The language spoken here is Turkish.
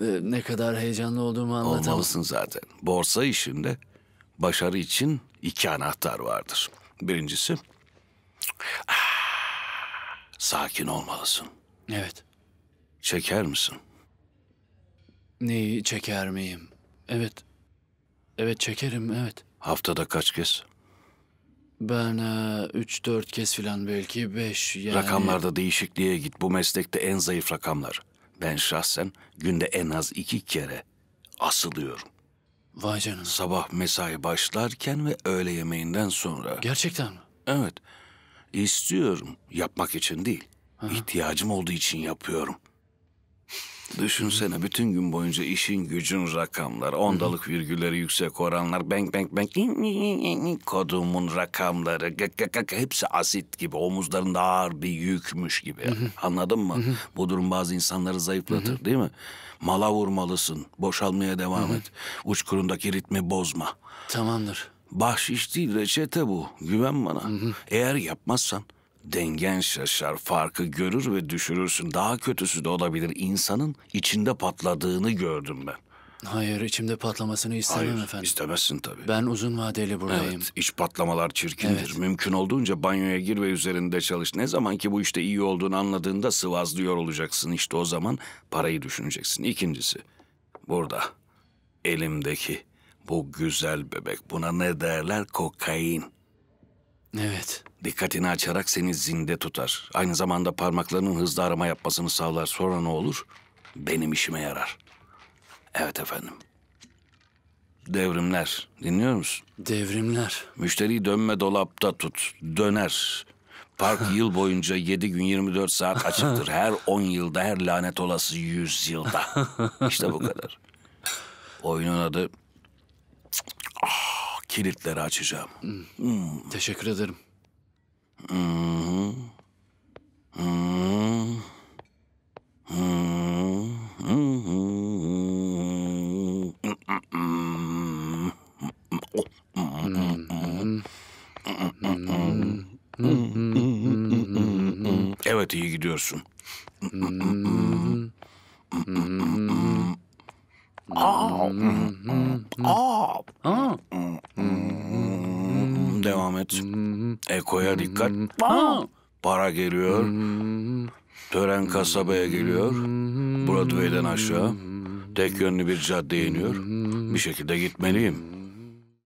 Ee, ne kadar heyecanlı olduğumu anlatamam. Olmalısın zaten. Borsa işinde başarı için iki anahtar vardır. Birincisi... Ah, sakin olmalısın. Evet. Çeker misin? Neyi çeker miyim? Evet. Evet çekerim, evet. Haftada kaç kez? Ben e, üç dört kez filan belki beş yani... Rakamlarda değişikliğe git. Bu meslekte en zayıf rakamlar. Ben şahsen günde en az iki kere asılıyorum. Vay canına. Sabah mesai başlarken ve öğle yemeğinden sonra. Gerçekten mi? Evet. İstiyorum. Yapmak için değil. Aha. İhtiyacım olduğu için yapıyorum. Düşünsene bütün gün boyunca işin gücün rakamlar, ondalık virgülleri yüksek oranlar, bank bank bank kodumun rakamları, gık gık gık, hepsi asit gibi, omuzlarında ağır bir yükmüş gibi. Anladın mı? Bu durum bazı insanları zayıflatır değil mi? Mala vurmalısın, boşalmaya devam et. Uçkurundaki ritmi bozma. Tamamdır. Bahşiş değil reçete bu, güven bana. Eğer yapmazsan dengen şaşar, farkı görür ve düşürürsün. Daha kötüsü de olabilir. İnsanın içinde patladığını gördüm ben. Hayır, içimde patlamasını istemem Hayır, efendim. istemezsin tabii. Ben uzun vadeli buradayım. Evet, iç patlamalar çirkindir. Evet. Mümkün olduğunca banyoya gir ve üzerinde çalış. Ne zaman ki bu işte iyi olduğunu anladığında sıvazlıyor olacaksın. İşte o zaman parayı düşüneceksin. İkincisi, burada elimdeki bu güzel bebek buna ne derler? Kokain. Evet. Dikkatini açarak seni zinde tutar. Aynı zamanda parmaklarının hızlı arama yapmasını sağlar. Sonra ne olur? Benim işime yarar. Evet efendim. Devrimler. Dinliyor musun? Devrimler. Müşteriyi dönme dolapta tut. Döner. Park yıl boyunca 7 gün 24 saat açıktır. Her 10 yılda her lanet olası 100 yılda. İşte bu kadar. Oyunun adı kilitleri açacağım. Hmm. Teşekkür ederim. Hmm. Hmm. Evet iyi gidiyorsun. Hmm. Aa. Aa. Aa devam et. Eko'ya dikkat. Para geliyor. Tören kasabaya geliyor. Broadway'den aşağı. Tek yönlü bir cadde iniyor. Bir şekilde gitmeliyim.